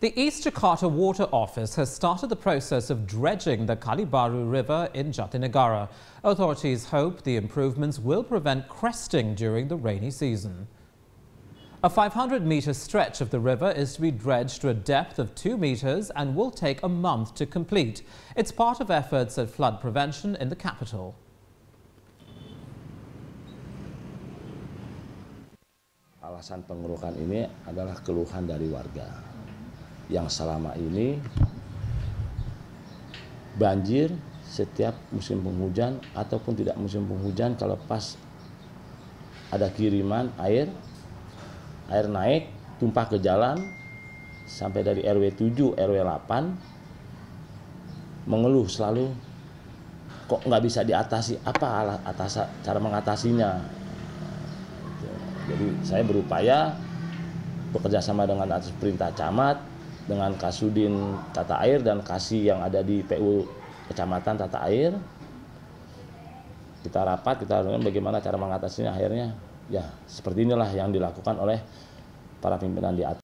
The East Jakarta Water Office has started the process of dredging the Kalibaru River in Jatinegara. Authorities hope the improvements will prevent cresting during the rainy season. A 500-meter stretch of the river is to be dredged to a depth of 2 meters and will take a month to complete. It's part of efforts at flood prevention in the capital. Alasan pengerukan ini adalah keluhan dari warga. yang selama ini banjir setiap musim penghujan ataupun tidak musim penghujan kalau pas ada kiriman air air naik tumpah ke jalan sampai dari RW 7 RW 8 mengeluh selalu kok nggak bisa diatasi apa alat atas cara mengatasinya gitu. jadi saya berupaya bekerja sama dengan atas perintah camat dengan Kasudin Tata Air dan Kasi yang ada di PU Kecamatan Tata Air. Kita rapat, kita renungkan bagaimana cara mengatasinya akhirnya. Ya, seperti inilah yang dilakukan oleh para pimpinan di atas.